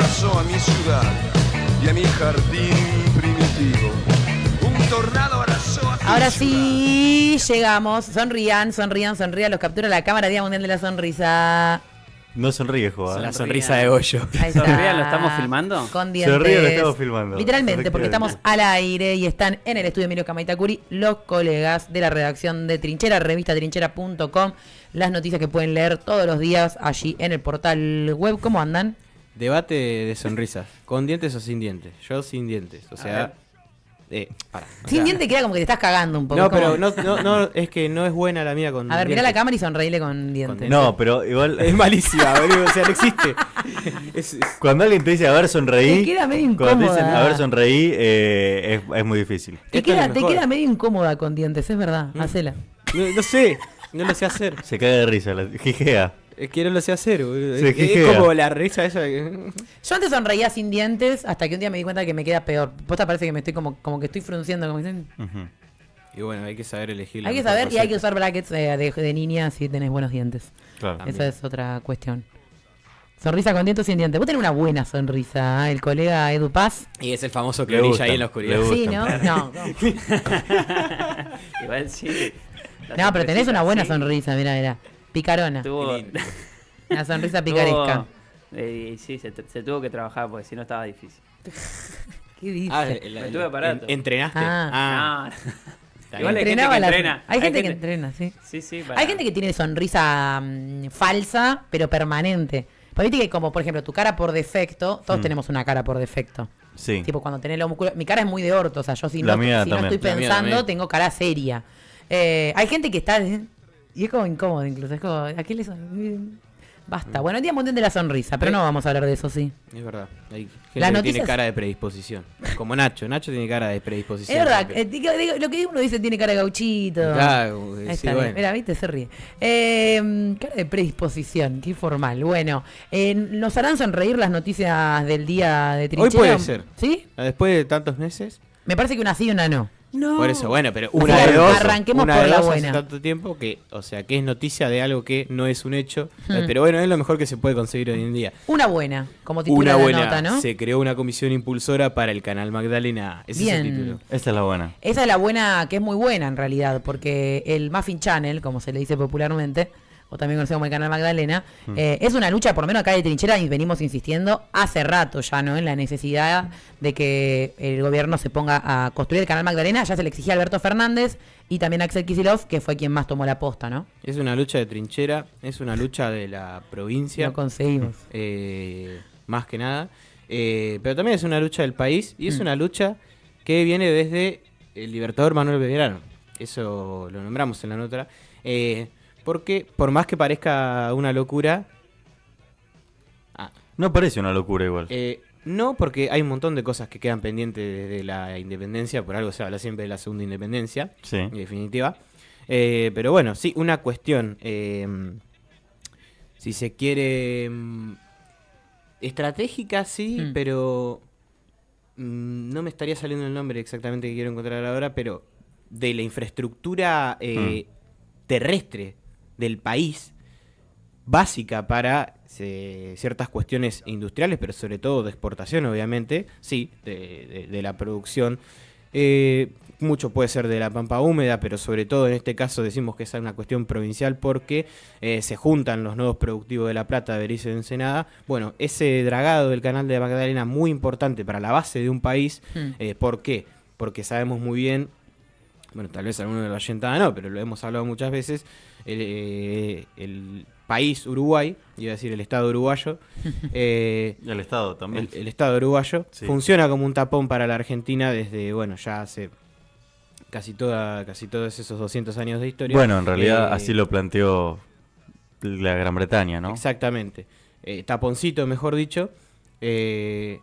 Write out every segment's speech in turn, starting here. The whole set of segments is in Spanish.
a mi ciudad y a mi jardín primitivo. Un tornado Ahora sí, llegamos. Sonrían, sonrían, sonrían. Los captura la cámara Día Mundial de la Sonrisa. No sonríe, Juan. La sonrisa de hoyo ¿Sonrían? ¿Lo estamos filmando? Con lo estamos filmando. Literalmente, porque estamos al aire y están en el estudio Emilio Camaitacuri los colegas de la redacción de Trinchera, revista trinchera.com. Las noticias que pueden leer todos los días allí en el portal web. ¿Cómo andan? Debate de sonrisas. ¿Con dientes o sin dientes? Yo sin dientes. O sea. Eh, para, sin dientes queda como que te estás cagando un poco. No, pero no, no, no, es que no es buena la mía con. dientes. A ver, mira la cámara y sonreíle con dientes. No, pero igual. Es malísima. o sea, no existe. Cuando alguien te dice a ver sonreí. Te queda medio Cuando dicen a ver sonreí, eh, es, muy difícil. Te queda, te queda medio incómoda con dientes, es verdad. Mm. Hacela. No, sé, no lo sé hacer. Se cae de risa, la jijea. Es que no lo sé hacer, es, como la risa esa. Yo antes sonreía sin dientes hasta que un día me di cuenta que me queda peor. Posta parece que me estoy como, como que estoy frunciendo, como dicen. Y bueno, hay que saber elegir. Hay que saber y hay que usar brackets eh, de, de, niña si tenés buenos dientes. Esa es otra cuestión. Sonrisa con dientes sin dientes. Vos tenés una buena sonrisa, ¿eh? el colega Edu Paz. Y es el famoso que brilla ahí en la oscuridad. Sí, ¿no? No. Igual sí. No, pero tenés una buena sonrisa, mira, mira. Picarona. Una sonrisa picaresca. Eh, sí, se, tuvo que trabajar porque si no estaba difícil. ¿Qué dices? Ah, ¿Entrenaste? Ah. ah. Igual Entrenaba gente entrena. Hay, gente, que entrena, sí. Sí, sí. Hay gente que tiene sonrisa mm, falsa, pero permanente. viste que como, por ejemplo, tu cara por defecto, todos mm. tenemos una cara por defecto. Sí. Tipo, cuando tenés los músculos... Mi cara es muy de orto, o sea, yo si, no, estoy pensando, tengo cara seria. Eh, hay gente que está... Y es como incómodo incluso. Es como, ¿a les... Basta. Mm. Bueno, el Día montón de la Sonrisa, pero eh. no vamos a hablar de eso, sí. Es verdad. Hay gente que tiene cara de predisposición. Como Nacho. Nacho tiene cara de predisposición. Es verdad. Eh, digo, lo que uno dice tiene cara de gauchito. Claro, sí, bueno. Mira, viste, se ríe. Eh, cara de predisposición, qué formal. Bueno, eh, ¿nos harán sonreír las noticias del día de Trinchera? Hoy puede ser. ¿Sí? Después de tantos meses. Me parece que una sí y una no. No. Por eso, bueno, pero una de dos. Arranquemos una por de la tanto tiempo que, o sea, que es noticia de algo que no es un hecho. Eh, hmm. Pero bueno, es lo mejor que se puede conseguir hoy en día. Una buena, como titular una buena. Se creó una comisión impulsora para el canal Magdalena. Ese es el título. es la buena. Esa es la buena, que es muy buena en realidad, porque el Muffin Channel, como se le dice popularmente, o también conocido el canal Magdalena, mm. eh, es una lucha, por lo menos acá de trinchera, y venimos insistiendo hace rato ya, ¿no? En la necesidad de que el gobierno se ponga a construir el canal Magdalena. Ya se le exigía Alberto Fernández y también Axel Kisilov, que fue quien más tomó la posta, ¿no? Es una lucha de trinchera, es una lucha de la provincia. Lo conseguimos. Eh, más que nada. Eh, pero también es una lucha del país y es mm. una lucha que viene desde el libertador Manuel Belgrano. Eso lo nombramos en la nota. Eh, porque por más que parezca una locura... no parece una locura igual. Eh, no, porque hay un montón de cosas que quedan pendientes desde la independencia, por algo se habla siempre de la segunda independencia, sí. en definitiva. Eh, pero bueno, sí, una cuestión, eh, si se quiere, mm, estratégica sí, hmm. pero mm, no me estaría saliendo el nombre exactamente que quiero encontrar ahora, pero de la infraestructura hmm. terrestre del país básica para eh, ciertas cuestiones industriales, pero sobre todo de exportación, obviamente, sí, de, la producción. Eh, mucho puede ser de la pampa húmeda, pero sobre todo en este caso decimos que es una cuestión provincial porque eh, se juntan los nodos productivos de La Plata, Berice de Ensenada. Bueno, ese dragado del canal de Magdalena muy importante para la base de un país. Hmm. ¿Por qué? Porque sabemos muy bien bueno, tal vez alguno de la oyentada no, pero lo hemos hablado muchas veces, eh, el, país Uruguay, iba a decir el Estado uruguayo. Eh, el Estado también. El, Estado uruguayo funciona como un tapón para la Argentina desde, bueno, ya hace casi, toda, casi todos esos 200 años de historia. Bueno, en realidad eh, así lo planteó la Gran Bretaña, ¿no? Exactamente. taponcito, mejor dicho. Eh,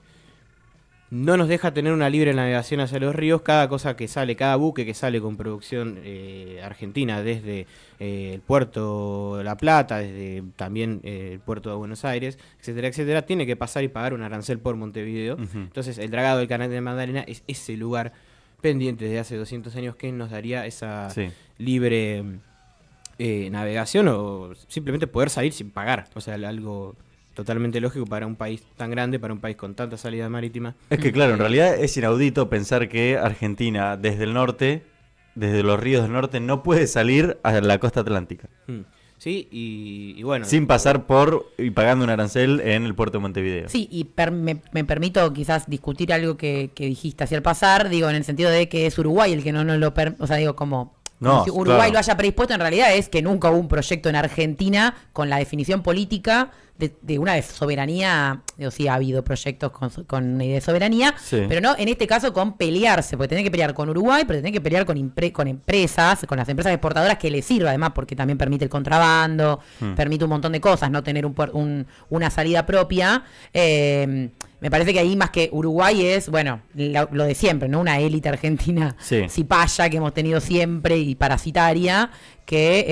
no nos deja tener una libre navegación hacia los ríos. Cada cosa que sale, cada buque que sale con producción eh, argentina desde eh, el puerto de La Plata, desde también eh, el puerto de Buenos Aires, etcétera, etcétera, tiene que pasar y pagar un arancel por Montevideo. Entonces, el dragado del canal de Magdalena es ese lugar pendiente desde hace 200 años que nos daría esa libre navegación o simplemente poder salir sin pagar. O sea, algo totalmente lógico para un país tan grande, para un país con tanta salida marítima. Es que claro, en eh, realidad es inaudito pensar que Argentina desde el norte, desde los ríos del norte, no puede salir a la costa atlántica. Mm. Sí, y, bueno. Sin pasar por y pagando un arancel en el puerto de Montevideo. Sí, y me, permito quizás discutir algo que, dijiste hacia el pasar, digo, en el sentido de que es Uruguay el que no nos lo... o sea, digo, como Uruguay lo haya predispuesto, en realidad es que nunca hubo un proyecto en Argentina con la definición política de, una soberanía, o sí, ha habido proyectos con, con de soberanía, pero no en este caso con pelearse, porque tiene que pelear con Uruguay, pero tiene que pelear con, con empresas, con las empresas exportadoras que le sirva además, porque también permite el contrabando, hmm. permite un montón de cosas, no tener una salida propia. Eh, me parece que ahí más que Uruguay es, bueno, lo, de siempre, ¿no? Una élite argentina cipaya que hemos tenido siempre y parasitaria, que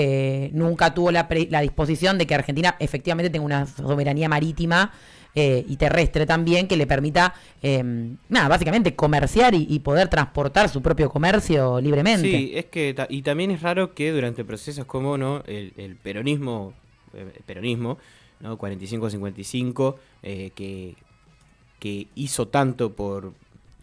eh, nunca tuvo la, disposición de que Argentina efectivamente tenga una soberanía marítima eh, y terrestre también que le permita, em, nada, básicamente comerciar y, poder transportar su propio comercio libremente. Sí, es que, y también es raro que durante procesos como no el, peronismo, eh, peronismo, ¿no? 45-55, que, que hizo tanto por,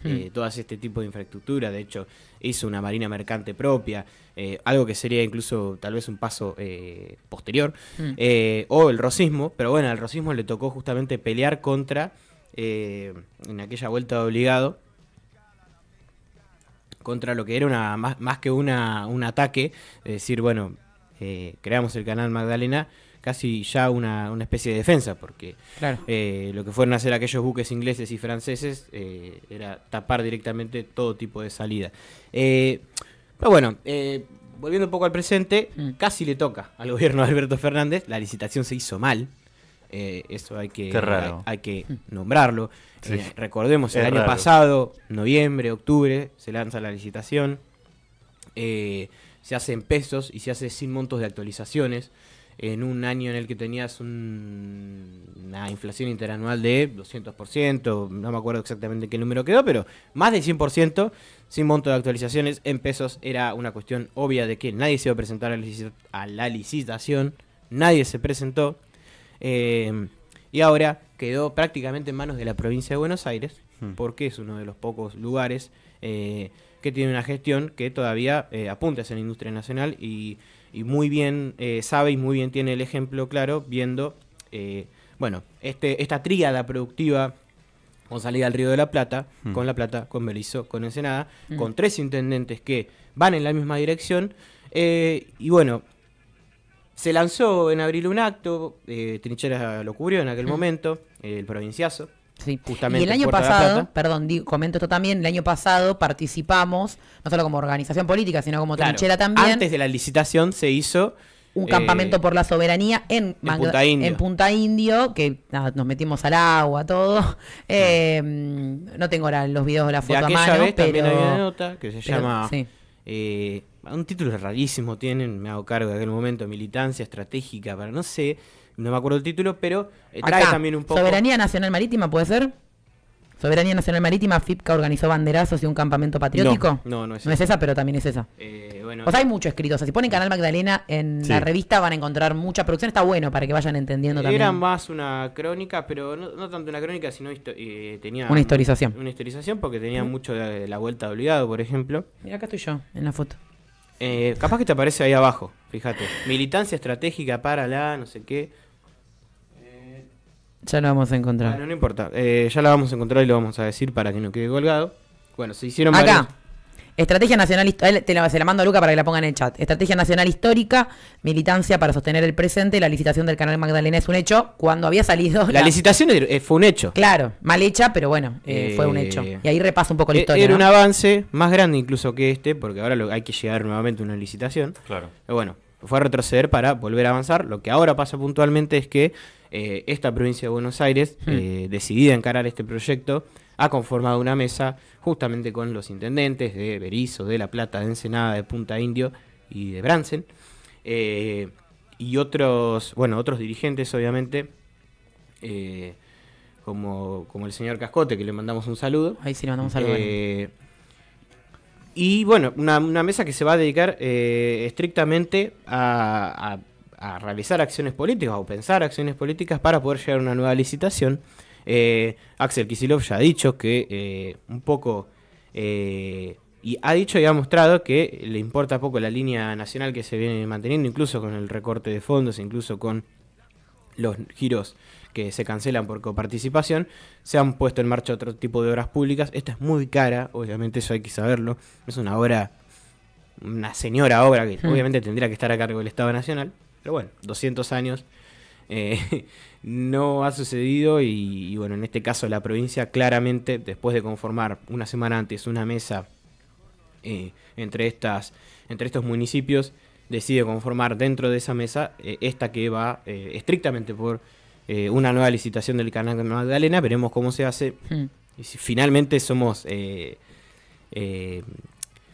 eh, hmm. todas este tipo de infraestructura. De hecho, hizo una marina mercante propia, eh, algo que sería incluso tal vez un paso eh, posterior. Hmm. Eh, o el rosismo, pero bueno, al rosismo le tocó justamente pelear contra, en aquella vuelta de obligado, contra lo que era una más, que una, un ataque, es decir, bueno, creamos el canal Magdalena casi ya una, especie de defensa, porque eh, lo que fueron a hacer aquellos buques ingleses y franceses eh, era tapar directamente todo tipo de salida. Eh, pero bueno, volviendo un poco al presente, mm. casi le toca al gobierno de Alberto Fernández, la licitación se hizo mal. eso hay que, que nombrarlo. recordemos, el año pasado, noviembre, octubre, se lanza la licitación. se hacen pesos y se hace sin montos de actualizaciones en un año en el que tenías una inflación interanual de 200%, no me acuerdo exactamente qué número quedó, pero más de 100%, sin monto de actualizaciones en pesos, era una cuestión obvia de que nadie se iba a presentar a la licitación, nadie se presentó, em, y ahora quedó prácticamente en manos de la provincia de Buenos Aires, hmm. porque es uno de los pocos lugares eh, que tiene una gestión que todavía eh, apunta hacia la industria nacional y y muy bien eh, sabe y muy bien tiene el ejemplo claro viendo, eh, bueno, este, esta tríada productiva con salida al Río de la Plata, mm. con La Plata, con Berizo, con Ensenada, mm. con tres intendentes que van en la misma dirección. Eh, y bueno, se lanzó en abril un acto, Trincheras lo cubrió en aquel mm. momento, el provinciazo, justamente. Y el año pasado, perdón, comento esto también, el año pasado participamos, no solo como organización política, sino como trinchera también. Antes de la licitación se hizo un campamento eh, por la soberanía en, en, Punta Indio. en, Punta Indio. que nos metimos al agua, todo. Eh, no tengo ahora los videos de la foto a mano, pero... una nota que se llama... Eh, un título rarísimo tienen, me hago cargo de aquel momento, militancia estratégica, pero no sé no me acuerdo el título, pero eh, trae también un poco. Soberanía Nacional Marítima, ¿puede ser? Soberanía Nacional Marítima, FIPCA organizó banderazos y un campamento patriótico. No, no, es esa. No es esa, pero también es esa. Eh, o sea, hay eh, mucho escrito. O sea, si ponen Canal Magdalena en la revista van a encontrar mucha producción. Está bueno para que vayan entendiendo eh, también. Era más una crónica, pero no, tanto una crónica, sino tenía... Una historización. Una historización porque tenía mucho de, la Vuelta de Obligado, por ejemplo. Mira, acá estoy yo, en la foto. capaz que te aparece ahí abajo, fíjate. Militancia estratégica para la no sé qué. Ya la vamos a encontrar. Bueno, ah, no importa. Eh, ya la vamos a encontrar y lo vamos a decir para que no quede colgado. Bueno, se hicieron Acá. Estrategia Nacional Histórica. la, se la mando a Luca para que la ponga en el chat. Estrategia Nacional Histórica, militancia para sostener el presente. La licitación del canal Magdalena es un hecho. Cuando había salido. La, licitación eh, fue un hecho. Claro, mal hecha, pero bueno, eh, fue un hecho. Y ahí repaso un poco la e-, historia. Era un avance más grande incluso que este, porque ahora hay que llegar nuevamente a una licitación. Claro. Pero bueno, fue a retroceder para volver a avanzar. Lo que ahora pasa puntualmente es que eh, esta provincia de Buenos Aires, hmm. eh, decidida a encarar este proyecto, ha conformado una mesa justamente con los intendentes de Berizo, de La Plata, de Ensenada, de Punta Indio y de Bransen. Eh, y otros, bueno, otros dirigentes, obviamente, como, el señor Cascote, que le mandamos un saludo. Ahí sí le mandamos un saludo. y bueno, una, una, mesa que se va a dedicar estrictamente a, a realizar acciones políticas o pensar acciones políticas para poder llegar a una nueva licitación. Eh, Axel Kisilov ya ha dicho que eh, un poco eh, y ha dicho y ha mostrado que le importa poco la línea nacional que se viene manteniendo, incluso con el recorte de fondos, incluso con los giros que se cancelan por coparticipación, se han puesto en marcha otro tipo de obras públicas. Esta es muy cara, obviamente eso hay que saberlo. Es una obra, una señora obra que hmm. obviamente tendría que estar a cargo del Estado Nacional. Pero bueno, 200 años eh, no ha sucedido y, bueno, en este caso la provincia claramente, después de conformar una semana antes una mesa eh, entre, estas, entre estos municipios, decide conformar dentro de esa mesa eh, esta que va estrictamente por una nueva licitación del canal de Magdalena, veremos cómo se hace. Hmm. Y si finalmente somos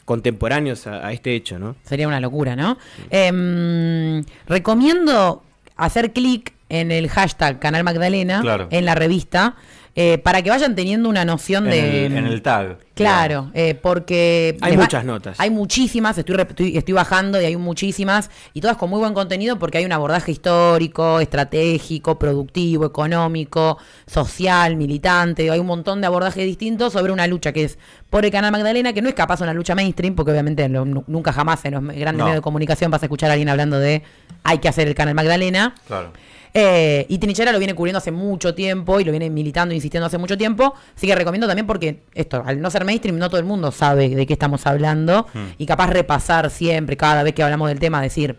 contemporáneos a, este hecho, ¿no? Sería una locura, ¿no? Em, recomiendo hacer clic en el hashtag Canal Magdalena, en la revista, eh, para que vayan teniendo una noción de... en el tag. Claro, eh, porque... Hay muchas notas. Hay muchísimas, estoy, estoy, bajando y hay muchísimas, y todas con muy buen contenido porque hay un abordaje histórico, estratégico, productivo, económico, social, militante, hay un montón de abordajes distintos sobre una lucha que es por el canal Magdalena, que no es capaz una lucha mainstream, porque obviamente nunca jamás en los grandes medios de comunicación vas a escuchar a alguien hablando de hay que hacer el canal Magdalena. Claro. Eh, y Trinchera lo viene cubriendo hace mucho tiempo y lo viene militando e insistiendo hace mucho tiempo. Así que recomiendo también porque esto, al no ser mainstream, no todo el mundo sabe de qué estamos hablando. Hmm. Y capaz repasar siempre, cada vez que hablamos del tema, decir,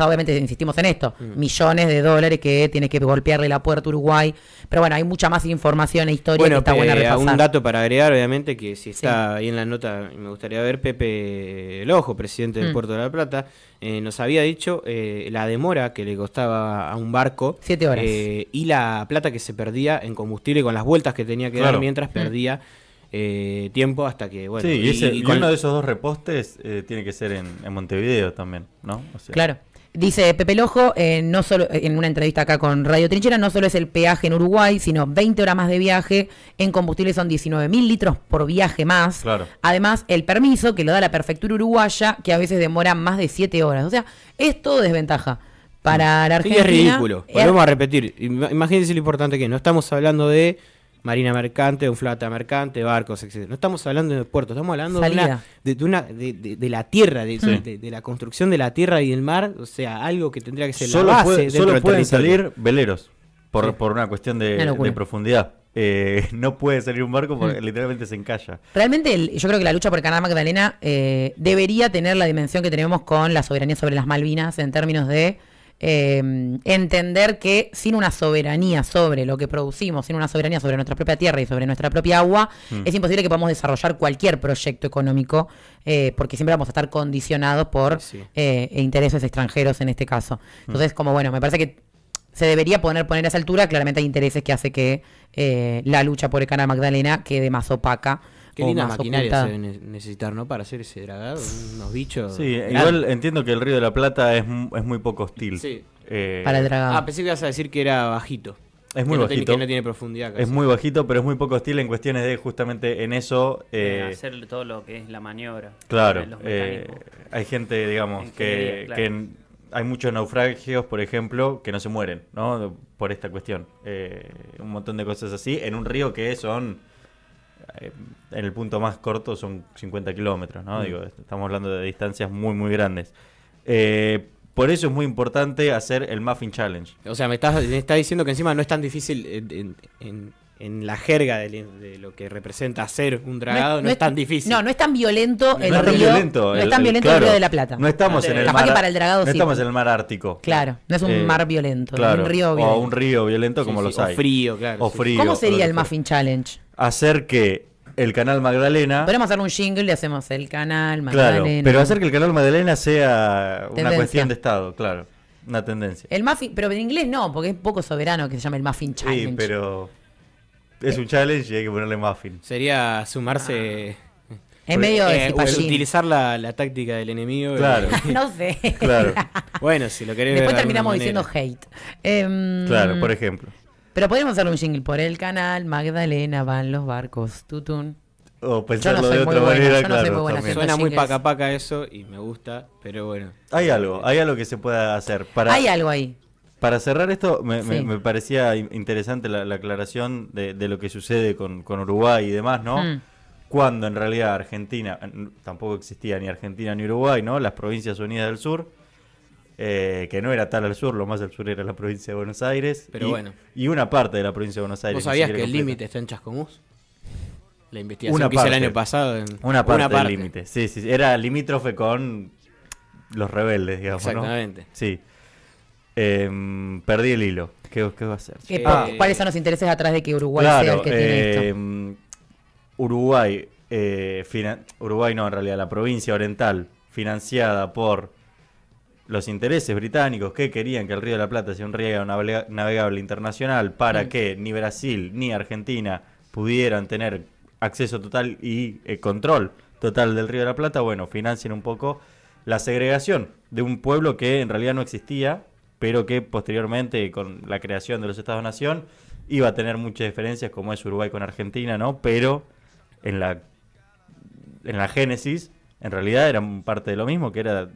obviamente insistimos en esto, mm. millones de dólares que tiene que golpearle la puerta a Uruguay. Pero bueno, hay mucha más información e historia que está buena repasar. Un dato para agregar, obviamente, que si está ahí en la nota, me gustaría ver, Pepe El Ojo, presidente del mm. Puerto de la Plata, eh, nos había dicho eh, la demora que le costaba a un barco. Siete horas. Eh, y la plata que se perdía en combustible con las vueltas que tenía que dar mientras mm. perdía. tiempo hasta que, bueno. Sí, y, con... uno de esos dos repostes tiene que ser en, Montevideo también, ¿no? Claro. Dice Pepe Lojo, eh, no solo, eh, en una entrevista acá con Radio Trinchera, no solo es el peaje en Uruguay, sino 20 horas más de viaje, en combustible son 19 mil litros por viaje más. Claro. Además, el permiso que lo da la prefectura uruguaya, que a veces demora más de 7 horas. O sea, es todo desventaja. Para la Argentina. es ridículo. Eh, Volvemos a repetir. Imagínense lo importante que es. no estamos hablando de marina mercante, un flota mercante, barcos, etc. No estamos hablando de puertos, estamos hablando de de, la tierra, de, la construcción de la tierra y del mar, o sea, algo que tendría que ser la base. solo pueden salir veleros por, una cuestión de, profundidad. Eh, no puede salir un barco porque mm. literalmente se encalla. Realmente yo creo que la lucha por Canadá Magdalena eh, debería tener la dimensión que tenemos con la soberanía sobre las Malvinas en términos de eh, entender que sin una soberanía sobre lo que producimos, sin una soberanía sobre nuestra propia tierra y sobre nuestra propia agua, mm. es imposible que podamos desarrollar cualquier proyecto económico eh, porque siempre vamos a estar condicionados por eh, intereses extranjeros en este caso. Mm. Entonces, como bueno, me parece que se debería poner, poner a esa altura, claramente hay intereses que hace que eh, la lucha por el canal Magdalena quede más opaca Qué linda maquinaria se debe necesitar, ¿no? Para hacer ese dragado, unos bichos. Sí, igual entiendo que el Río de la Plata es, es muy poco hostil. Sí. Eh, Para el dragado. Ah, pensé que ibas a decir que era bajito. Es muy bajito. tiene, que no tiene profundidad. Es muy bajito, pero es muy poco hostil en cuestiones de justamente en eso. Eh, hacer todo lo que es la maniobra. Claro. Eh, hay gente, digamos, que, que, hay muchos naufragios, por ejemplo, que no se mueren, ¿no? Por esta cuestión. Eh, un montón de cosas así en un río que son eh, en el punto más corto son 50 kilómetros, ¿no? Mm. Digo, estamos hablando de distancias muy, muy grandes. Eh, por eso es muy importante hacer el Muffin Challenge. O sea, me estás, diciendo que encima no es tan difícil en, la jerga de, lo que representa hacer un dragado, no, es, tan difícil. No, no es tan violento el río. no es tan violento el, de la Plata. No estamos en el Capaz Que para el dragado no estamos en el mar ártico. Claro, no es un eh, mar violento, un río violento. O un río violento como los hay. O frío, claro. O frío. ¿Cómo sería el Muffin Challenge? hacer que el canal Magdalena. Podemos hacer un jingle y hacemos el canal Magdalena. Claro, pero hacer que el canal Magdalena sea una cuestión de Estado, claro. Una tendencia. El muffin, pero en inglés no, porque es poco soberano que se llame el muffin challenge. Sí, pero es un challenge y hay que ponerle muffin. Sería sumarse. Ah. En medio de eh, utilizar la, táctica del enemigo. Claro. no sé. Claro. bueno, si lo querés Después terminamos diciendo hate. Em, claro, por ejemplo. Pero podríamos hacer un jingle por el canal, Magdalena, van los barcos, tutun. O pensarlo de otra manera, claro. Suena muy paca paca eso y me gusta, pero bueno. Hay algo, hay algo que se pueda hacer. Para, hay algo ahí. Para cerrar esto, me, parecía interesante la, aclaración de, lo que sucede con, con Uruguay y demás, ¿no? Mm. Cuando en realidad Argentina, tampoco existía ni Argentina ni Uruguay, ¿no? Las provincias unidas del sur eh, que no era tal al sur, lo más al sur era la provincia de Buenos Aires. Pero y, bueno. Y una parte de la provincia de Buenos Aires. ¿Vos sabías que el límite está en Chascomús? La investigación una que parte, hice el año pasado. En... Una parte, del límite. Sí, sí, era limítrofe con los rebeldes, digamos. Exactamente. Sí. Em, perdí el hilo. ¿Qué, qué va a hacer? Ah. ¿Cuáles son los intereses atrás de que Uruguay sea el que tiene esto? Em, Uruguay, eh, Uruguay no, en realidad, la provincia oriental, financiada por los intereses británicos que querían que el Río de la Plata sea un río navegable internacional para que ni Brasil ni Argentina pudieran tener acceso total y eh, control total del Río de la Plata, bueno, financien un poco la segregación de un pueblo que en realidad no existía, pero que posteriormente con la creación de los Estados-Nación iba a tener muchas diferencias como es Uruguay con Argentina, ¿no? Pero en la en la génesis en realidad eran parte de lo mismo, que era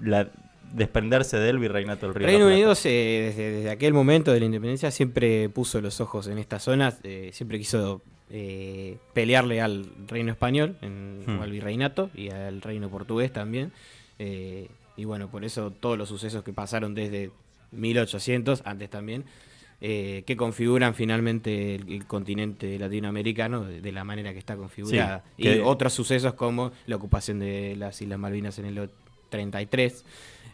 la desprenderse del virreinato del Río. Reino Unido se, desde, desde, aquel momento de la independencia siempre puso los ojos en estas zonas, eh, siempre quiso eh, pelearle al reino español, en, hmm. al virreinato y al reino portugués también. Eh, y bueno, por eso todos los sucesos que pasaron desde 1800, antes también, que configuran finalmente el, continente latinoamericano de, la manera que está configurada. y otros sucesos como la ocupación de las Islas Malvinas en el 33,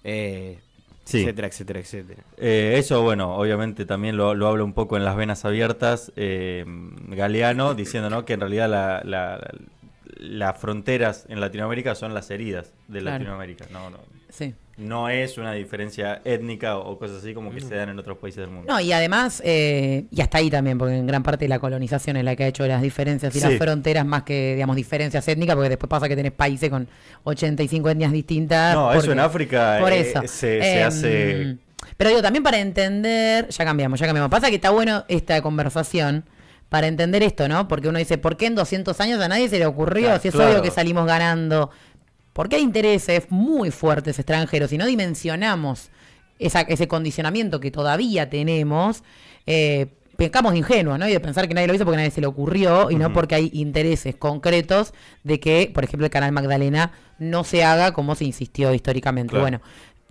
eh, etcétera, etcétera, etcétera. Eh, eso, bueno, obviamente también lo, lo, hablo un poco en las venas abiertas, eh, Galeano, diciendo ¿no? que en realidad las fronteras en Latinoamérica son las heridas de Latinoamérica. No, no. No es una diferencia étnica o, cosas así como que se dan en otros países del mundo. No, y además, eh, y hasta ahí también, porque en gran parte la colonización es la que ha hecho las diferencias y las fronteras más que, digamos, diferencias étnicas, porque después pasa que tenés países con 85 etnias distintas. No, eso en África eh, se, em, hace... Pero digo, también para entender, ya cambiamos, ya cambiamos. Pasa que está bueno esta conversación para entender esto, ¿no? Porque uno dice, ¿por qué en 200 años a nadie se le ocurrió? si es obvio que salimos ganando porque hay intereses muy fuertes extranjeros y no dimensionamos ese condicionamiento que todavía tenemos. Eh, pecamos ingenuos, ¿no? Y de pensar que nadie lo hizo porque nadie se le ocurrió y no porque hay intereses concretos de que, por ejemplo, el canal Magdalena no se haga como se insistió históricamente. Bueno,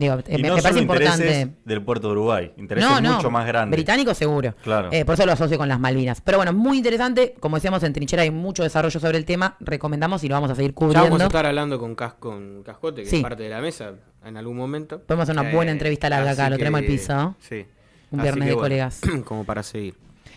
no importante. Del puerto de Uruguay, intereses mucho más grandes. Británico seguro. Eh, por eso lo asocio con las Malvinas. Pero bueno, muy interesante. Como decíamos, en Trinchera hay mucho desarrollo sobre el tema. Recomendamos y lo vamos a seguir cubriendo. vamos a estar hablando con, Cascote, que es parte de la mesa, en algún momento. Podemos hacer una eh, buena entrevista larga acá, lo tenemos al piso. Sí. Un viernes de colegas. Como para seguir.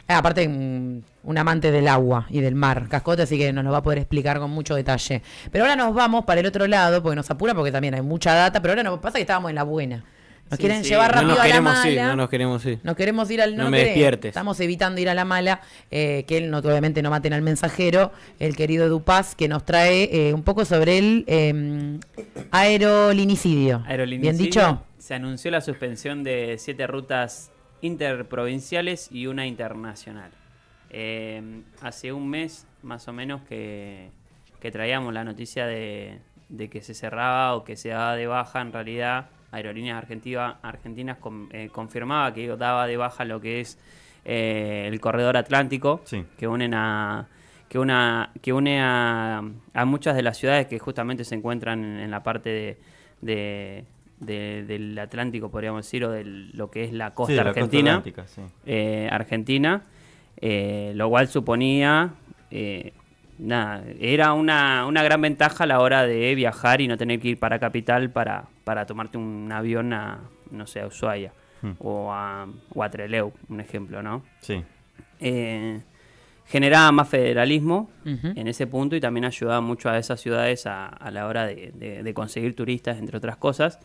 Ah, aparte, mm, un, amante del agua y del mar, Cascote, así que nos lo va a poder explicar con mucho detalle. Pero ahora nos vamos para el otro lado, porque nos apura, porque también hay mucha data, pero ahora nos pasa que estábamos en la buena. Nos quieren llevar rápido a la mala. no nos queremos ir. Nos queremos ir al no, no me despiertes. Estamos evitando ir a la mala, eh, que él no, obviamente no maten al mensajero, el querido Dupaz, que nos trae eh, un poco sobre el eh, em, aerolinicidio. aerolinicidio. ¿Bien dicho? Se anunció la suspensión de siete rutas interprovinciales y una internacional. Em, hace un mes más o menos que, traíamos la noticia de, que se cerraba o que se daba de baja en realidad. Aerolíneas Argentina, Argentinas eh, confirmaba que daba de baja lo que es eh, el corredor atlántico que unen a, que une a, muchas de las ciudades que justamente se encuentran en, la parte de, del Atlántico, podríamos decir, o de lo que es la costa argentina. Eh, argentina, eh, lo cual suponía, eh, nada, era una, gran ventaja a la hora de viajar y no tener que ir para Capital para, para tomarte un avión a, no sé, a Ushuaia hmm. o, a, o, un ejemplo, ¿no? Sí. generaba más federalismo en ese punto y también ayudaba mucho a esas ciudades a, a la hora de conseguir turistas, entre otras cosas.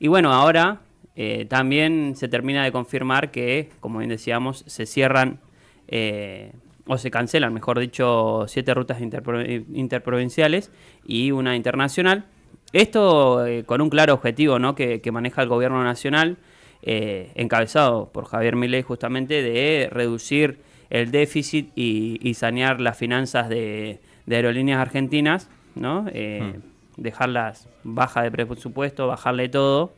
Y bueno, ahora eh, también se termina de confirmar que, como bien decíamos, se cierran eh, o se cancelan, mejor dicho, siete rutas interprovinciales y una internacional. Esto eh, con un claro objetivo ¿no? que, maneja el gobierno nacional, encabezado por Javier Milei justamente, de reducir el déficit y, sanear las finanzas de, aerolíneas argentinas, ¿no? Hmm dejarlas baja de presupuesto, bajarle todo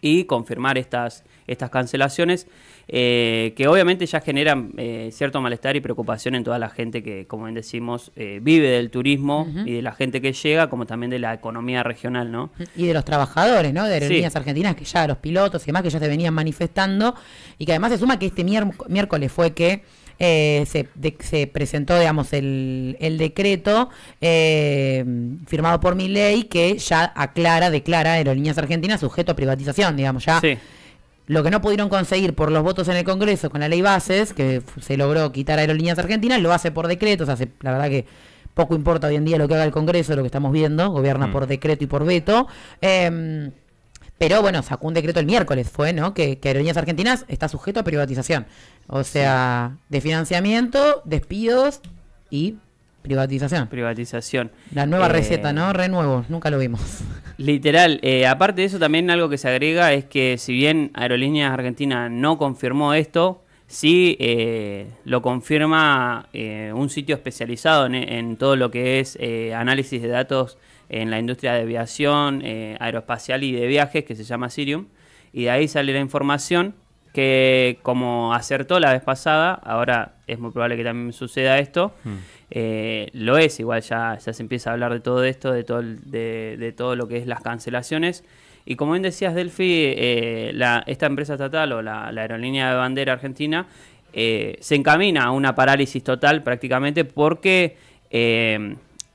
y confirmar estas, estas cancelaciones eh, que obviamente ya generan eh, cierto malestar y preocupación en toda la gente que, como bien decimos, eh, vive del turismo y de la gente que llega, como también de la economía regional, ¿no? Y de los trabajadores, ¿no? De aerolíneas argentinas, que ya los pilotos y demás, que ya se venían manifestando y que además se suma que este miércoles fue que eh, se, presentó, digamos, el, decreto eh, firmado por mi ley que ya aclara, declara Aerolíneas Argentinas sujeto a privatización, digamos, ya. Lo que no pudieron conseguir por los votos en el Congreso con la ley Bases, que se logró quitar a Aerolíneas Argentinas, lo hace por decreto, la verdad que poco importa hoy en día lo que haga el Congreso, lo que estamos viendo, gobierna mm. por decreto y por veto. Eh, pero bueno, sacó un decreto el miércoles, fue, ¿no? Que, Aerolíneas Argentinas está sujeto a privatización. O sea, de financiamiento, despidos y privatización. Privatización. La nueva eh, receta, ¿no? Renuevo, nunca lo vimos. Literal. Eh, aparte de eso, también algo que se agrega es que si bien Aerolíneas Argentinas no confirmó esto, sí eh, lo confirma un sitio especializado en, en, todo lo que es análisis de datos en la industria de aviación, eh, aeroespacial y de viajes, que se llama Sirium. Y de ahí sale la información que, como acertó la vez pasada, ahora es muy probable que también suceda esto. Hmm. Eh, lo es, igual ya, se empieza a hablar de todo esto, de todo, de, todo lo que es las cancelaciones. Y como bien decías, Delphi, eh, esta empresa estatal o la, aerolínea de bandera argentina se encamina a una parálisis total prácticamente porque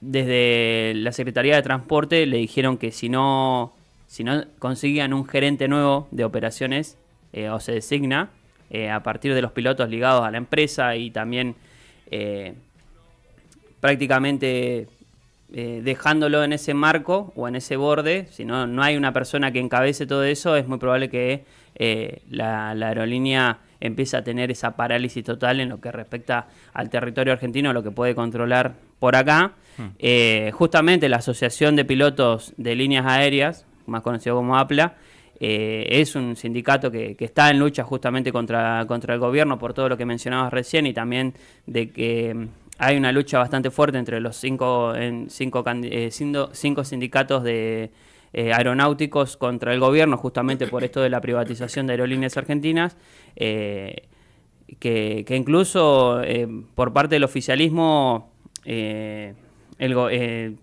desde la Secretaría de Transporte le dijeron que si no, si no conseguían un gerente nuevo de operaciones eh, o se designa, eh, a partir de los pilotos ligados a la empresa y también eh, prácticamente dejándolo en ese marco o en ese borde, si no, no hay una persona que encabece todo eso, es muy probable que la, aerolínea empiece a tener esa parálisis total en lo que respecta al territorio argentino, lo que puede controlar por acá Mm. Eh, justamente la Asociación de Pilotos de Líneas Aéreas, más conocido como APLA, eh, es un sindicato que, está en lucha justamente contra, contra el gobierno por todo lo que mencionabas recién y también de que mm, hay una lucha bastante fuerte entre los cinco, cinco, eh, cinco sindicatos de aeronáuticos contra el gobierno justamente por esto de la privatización de aerolíneas argentinas. Que, que, incluso por parte del oficialismo el, eh,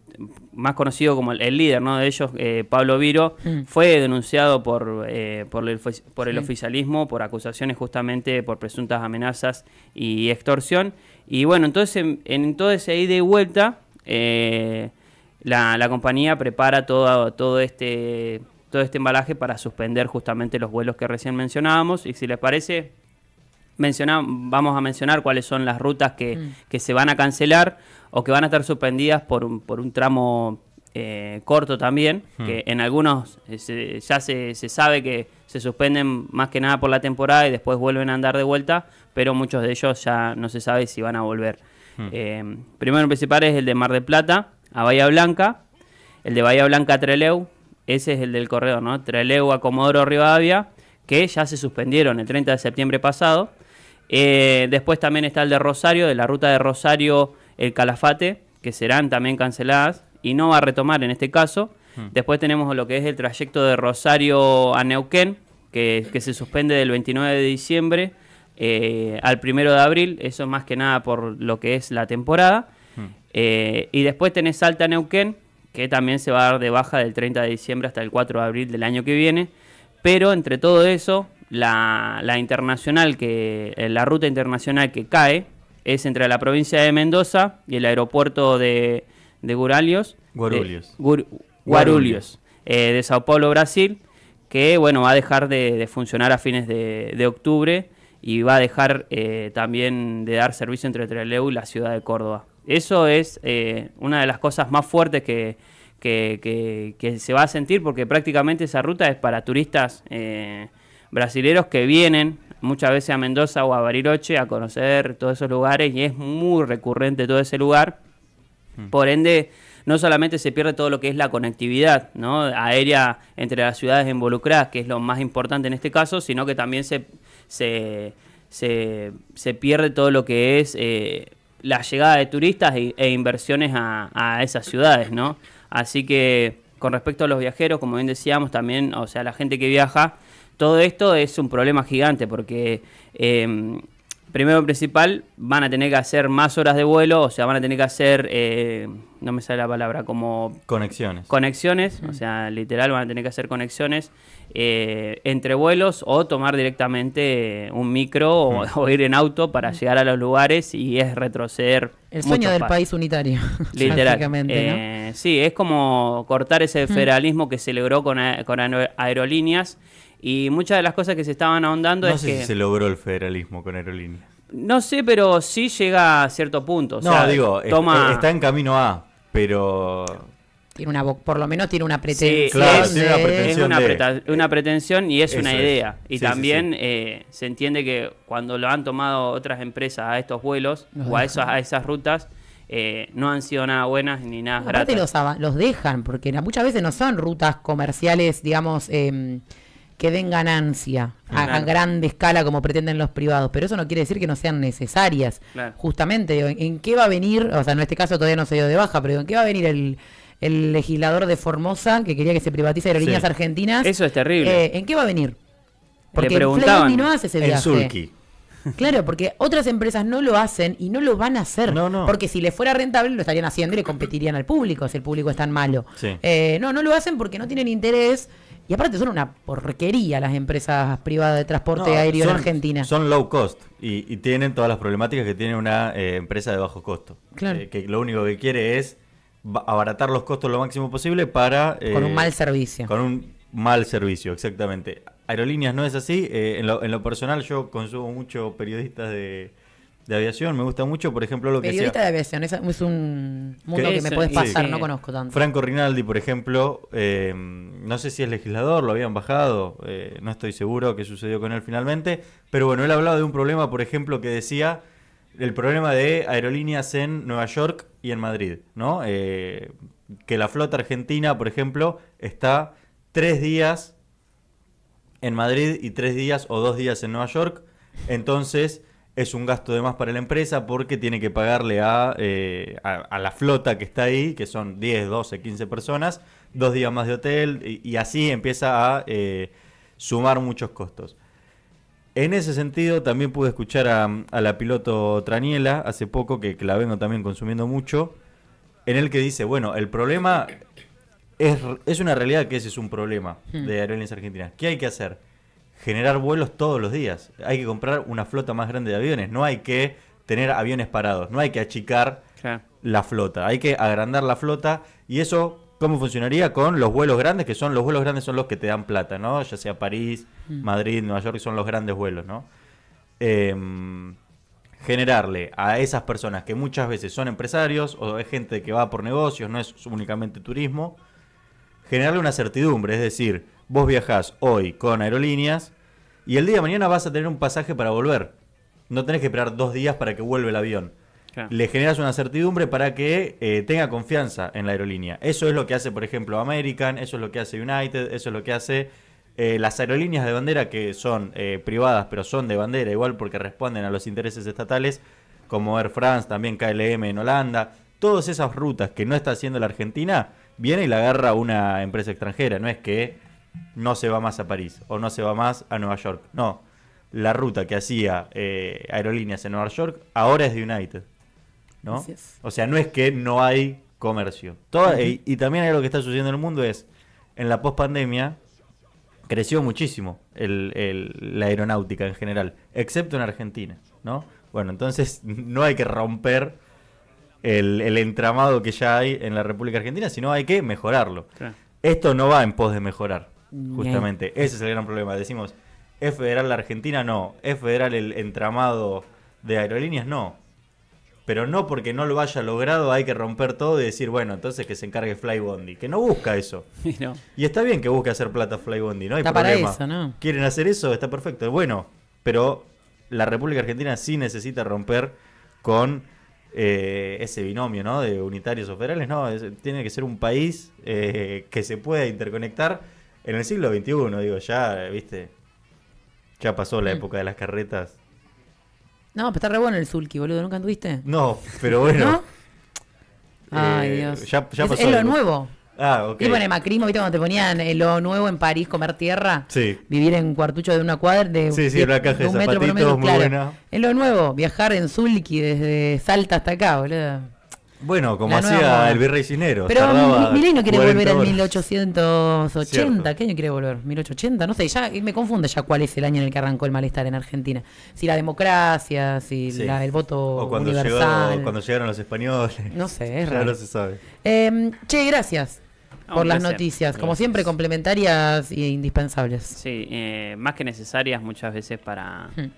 más conocido como el, líder ¿no? de ellos, eh, Pablo Viro, mm. fue denunciado por, eh, por el, oficialismo, por acusaciones justamente por presuntas amenazas y extorsión. Y bueno, entonces en, en todo ese vuelta, la, la, compañía prepara todo, todo este todo este embalaje para suspender justamente los vuelos que recién mencionábamos. Y si les parece, Mencionar vamos a mencionar cuáles son las rutas mm. que, se van a cancelar o que van a estar suspendidas por un, por un tramo eh, corto también, mm. que en algunos eh, ya se, se, sabe que se suspenden más que nada por la temporada y después vuelven a andar de vuelta, pero muchos de ellos ya no se sabe si van a volver. Mm. Eh, primero en principal es el de Mar de Plata a Bahía Blanca, el de Bahía Blanca a Treleu, ese es el del corredor, ¿no? Treleu a Comodoro Rivadavia, que ya se suspendieron el 30 de septiembre pasado eh, después también está el de Rosario, de la ruta de Rosario, el Calafate, que serán también canceladas y no va a retomar en este caso. Hmm. Después tenemos lo que es el trayecto de Rosario a Neuquén, que, que se suspende del 29 de diciembre eh, al 1 de abril, eso más que nada por lo que es la temporada. Hmm. Eh, y después tenés Salta Neuquén, que también se va a dar de baja del 30 de diciembre hasta el 4 de abril del año que viene. Pero entre todo eso, la, internacional que, eh, la ruta internacional que cae es entre la provincia de Mendoza y el aeropuerto de, eh, Guarulhos. Eh, de, Sao Paulo, Brasil, que bueno, va a dejar de, funcionar a fines de, octubre y va a dejar también de dar servicio entre Trelew y la ciudad de Córdoba. Eso es una de las cosas más fuertes que, se va a sentir porque prácticamente esa ruta es para turistas brasileros que vienen muchas veces a Mendoza o a Bariloche a conocer todos esos lugares y es muy recurrente todo ese lugar. Mm. Por ende, no solamente se pierde todo lo que es la conectividad ¿no? aérea entre las ciudades involucradas, que es lo más importante en este caso, sino que también se, se, pierde todo lo que es eh, la llegada de turistas e, e, inversiones a, a, esas ciudades. ¿no? Así que con respecto a los viajeros, como bien decíamos, también, o sea, la gente que viaja, todo esto es un problema gigante porque, em, primero principal, van a tener que hacer más horas de vuelo, o sea, van a tener que hacer, eh, no me sale la palabra, como... Conexiones. Conexiones, o sea, literal, van a tener que hacer conexiones eh, entre vuelos o tomar directamente un micro o, ir en auto para llegar a los lugares y es retroceder. El sueño del país unitario. Literal. ¿no? Eh, sí, es como cortar ese federalismo que celebró con, con aerolíneas. Y muchas de las cosas que se estaban ahondando no sé si se logró el federalismo con aerolíneas. No sé, pero sí llega a cierto punto. no, digo, eh, está en camino a, pero... Tiene una, por lo menos tiene una pretensión. Sí, tiene una pretensión. Es una, pretensión y es una idea. Y también eh, se entiende que cuando lo han tomado otras empresas a estos vuelos o a esas, a esas rutas, eh, no han sido nada buenas ni nada gratas. Aparte los, los, dejan, porque muchas veces no son rutas comerciales, digamos... Em, que den ganancia a, gran escala como pretenden los privados, pero eso no quiere decir que no sean necesarias. Justamente, ¿en, qué va a venir? O sea, en este caso todavía no se dio de baja, pero ¿en qué va a venir el, legislador de Formosa que quería que se privatice aerolíneas argentinas? Eso es terrible. Eh, ¿En qué va a venir? Porque Le no hace Claro, porque otras empresas no lo hacen y no lo van a hacer. Porque si le fuera rentable lo estarían haciendo y le competirían al público, si el público es tan malo. Eh, no, no lo hacen porque no tienen interés y aparte son una porquería las empresas privadas de transporte aéreo en Argentina. Son low cost y, tienen todas las problemáticas que tiene una eh, empresa de bajo costo. Claro. Eh, que lo único que quiere es abaratar los costos lo máximo posible para... Eh, con un mal servicio. Con un mal servicio, exactamente. Aerolíneas no es así. en, lo, personal yo consumo mucho periodistas de, de aviación, me gusta mucho, por ejemplo, lo que Periodista de aviación, es, un mundo que, me puedes pasar, no conozco tanto. Franco Rinaldi, por ejemplo, em, no sé si es legislador, lo habían bajado, eh, no estoy seguro qué sucedió con él finalmente, pero bueno, él hablaba de un problema, por ejemplo, que decía el problema de aerolíneas en Nueva York y en Madrid, ¿no? Eh, que la flota argentina, por ejemplo, está tres días en Madrid y tres días o dos días en Nueva York, entonces es un gasto de más para la empresa porque tiene que pagarle a, eh, la flota que está ahí, que son 10, 12, 15 personas, dos días más de hotel y, así empieza a eh, sumar muchos costos. En ese sentido también pude escuchar a, a la piloto Traniela hace poco, que, la vengo también consumiendo mucho, en el que dice, bueno, el problema es, es una realidad que ese es un problema hmm. de Aerolíneas Argentinas. ¿Qué hay que hacer? generar vuelos todos los días. Hay que comprar una flota más grande de aviones, no hay que tener aviones parados, no hay que achicar la flota, hay que agrandar la flota y eso cómo funcionaría con los vuelos grandes, que son los vuelos grandes son los que te dan plata, ¿no? Ya sea París, mm. Madrid, Nueva York, son los grandes vuelos, ¿no? Em, generarle a esas personas que muchas veces son empresarios o es gente que va por negocios, no es únicamente turismo, generarle una certidumbre, es decir, Vos viajás hoy con aerolíneas y el día de mañana vas a tener un pasaje para volver. No tenés que esperar dos días para que vuelva el avión. Le generas una certidumbre para que eh, tenga confianza en la aerolínea. Eso es lo que hace, por ejemplo, American, eso es lo que hace United, eso es lo que hace eh, las aerolíneas de bandera que son eh, privadas, pero son de bandera igual porque responden a los intereses estatales, como Air France, también KLM en Holanda. Todas esas rutas que no está haciendo la Argentina, viene y la agarra una empresa extranjera. No es que no se va más a París o no se va más a Nueva York. No, la ruta que hacía eh, Aerolíneas en Nueva York ahora es de United. ¿no? O sea, no es que no hay comercio. y, también también algo que está sucediendo en el mundo es, en la pospandemia creció muchísimo la aeronáutica en general, excepto en Argentina. ¿no? Bueno, entonces no hay que romper el, entramado que ya hay en la República Argentina, sino hay que mejorarlo. Esto no va en pos de mejorar. Justamente, ese es el gran problema. Decimos, ¿es federal la Argentina? No. ¿Es federal el entramado de aerolíneas? No. Pero no porque no lo haya logrado, hay que romper todo y decir, bueno, entonces que se encargue Flybondi, que no busca eso. Y, está bien que busque hacer plata Flybondi, no hay Para eso, ¿no? ¿Quieren hacer eso? Está perfecto. Bueno, pero la República Argentina sí necesita romper con eh, ese binomio ¿no? de unitarios o federales. No, tiene que ser un país eh, que se pueda interconectar en el siglo XXI, digo, ya, viste, ya pasó la mm. época de las carretas. No, pero está re bueno el Zulki, boludo, ¿nunca anduviste? No, pero bueno. ¿No? Eh, Ay, Dios. Ya, ya pasó es, lo nuevo. Ah, ok. Y bueno, el macrismo, ¿viste cuando te ponían eh, lo nuevo en París, comer tierra? Sí. Vivir en un cuartucho de una cuadra, de, sí, sí, una caja de, un metro por metro, muy buena. Es lo nuevo, viajar en Zulki desde Salta hasta acá, boludo. Bueno, como hacía el virrey Cinero. Pero Milei no quiere volver al 1880. ¿Qué año quiere volver? 1880, no sé, ya me confunde ya cuál es el año en el que arrancó el malestar en Argentina. Si la democracia, si el voto cuando universal. cuando llegaron los españoles. No sé, es raro. No se sabe. Em, che, gracias por las noticias, como siempre complementarias e indispensables. Sí, eh, más que necesarias muchas veces para, hmm.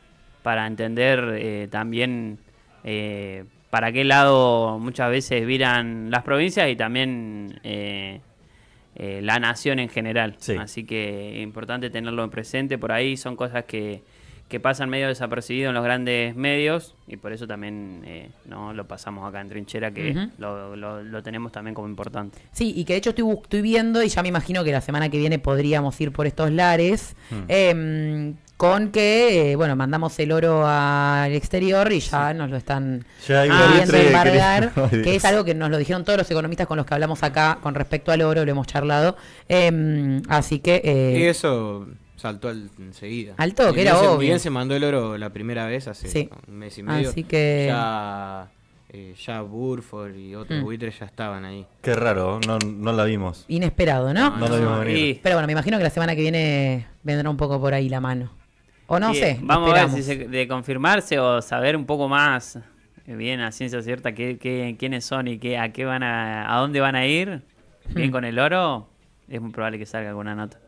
para entender eh, también eh, para qué lado muchas veces viran las provincias y también eh, eh, la nación en general. Así que es importante tenerlo en presente por ahí, son cosas que que pasan medio desapercibido en los grandes medios y por eso también eh, no lo pasamos acá en Trinchera, que lo, lo, tenemos también como importante. Sí, y que de hecho estoy, estoy viendo, y ya me imagino que la semana que viene podríamos ir por estos lares, hmm. em, con que, eh, bueno, mandamos el oro al exterior y ya nos lo están embargar, que es algo que nos lo dijeron todos los economistas con los que hablamos acá con respecto al oro, lo hemos charlado. Em, así que... Eh, y eso saltó enseguida. Al que era obvio. Bien, se mandó el oro la primera vez hace un mes y medio. Así que... Ya, eh, Burford y otros mm. buitres ya estaban ahí. Qué raro, no, no la vimos. Inesperado, ¿no? No, vimos venir. Pero bueno, me imagino que la semana que viene vendrá un poco por ahí la mano. O no sé. Vamos a ver si de confirmarse o saber un poco más, eh, bien a ciencia cierta, qué, quiénes son y qué, a, qué van a, dónde van a ir. Bien mm. con el oro, es muy probable que salga alguna nota.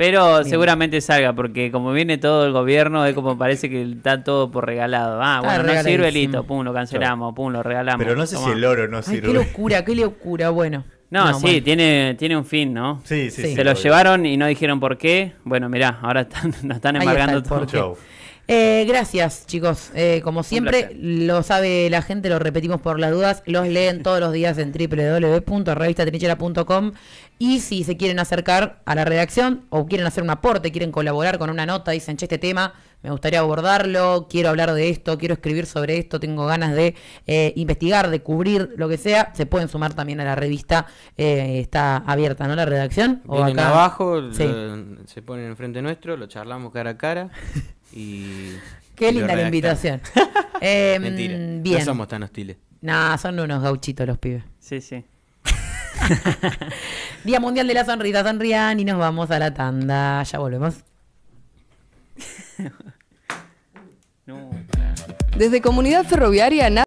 Pero seguramente salga, porque como viene todo el gobierno, es como parece que está todo por regalado. Ah, bueno, no sirve, listo, pum, lo cancelamos, pum, lo regalamos. Pero no sé si el oro no sirve. Qué locura, qué locura, bueno. No, sí, tiene, tiene un fin, ¿no? Sí, sí, Se lo llevaron y no dijeron por qué. Bueno, mirá, ahora están, nos están embargando está todo. Show. Eh, gracias, chicos. Eh, como siempre, lo sabe la gente, lo repetimos por las dudas. Los leen todos los días en www.revistatrinchera.com. Y si se quieren acercar a la redacción o quieren hacer un aporte, quieren colaborar con una nota, dicen, che, este tema me gustaría abordarlo, quiero hablar de esto, quiero escribir sobre esto, tengo ganas de eh, investigar, de cubrir, lo que sea, se pueden sumar también a la revista, está abierta, ¿no? La redacción. o acá abajo, se ponen enfrente nuestro, lo charlamos cara a cara Y Qué linda la invitación. Bien. Em, no somos tan hostiles. No, son unos gauchitos los pibes. Sí, sí. Día Mundial de la Sonrisa, sonrían y nos vamos a la tanda. Ya volvemos. Desde Comunidad Ferroviaria,